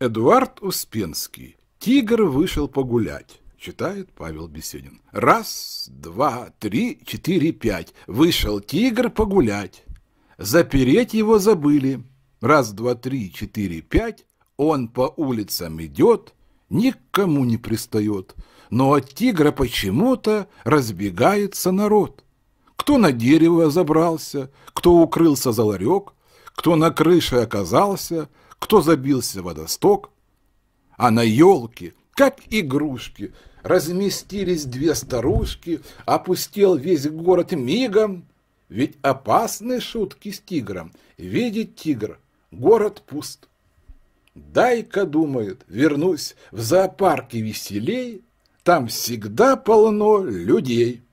Эдуард Успенский. «Тигр вышел погулять», — читает Павел Беседин. «Раз, два, три, четыре, пять. Вышел тигр погулять. Запереть его забыли. Раз, два, три, четыре, пять. Он по улицам идет, никому не пристает. Но от тигра почему-то разбегается народ. Кто на дерево забрался, кто укрылся за ларек, кто на крыше оказался, кто забился в водосток, а на елке, как игрушки, разместились две старушки, опустел весь город мигом, ведь опасны шутки с тигром, видит тигр, город пуст. Дай-ка, думает, вернусь, в зоопарке веселей, там всегда полно людей.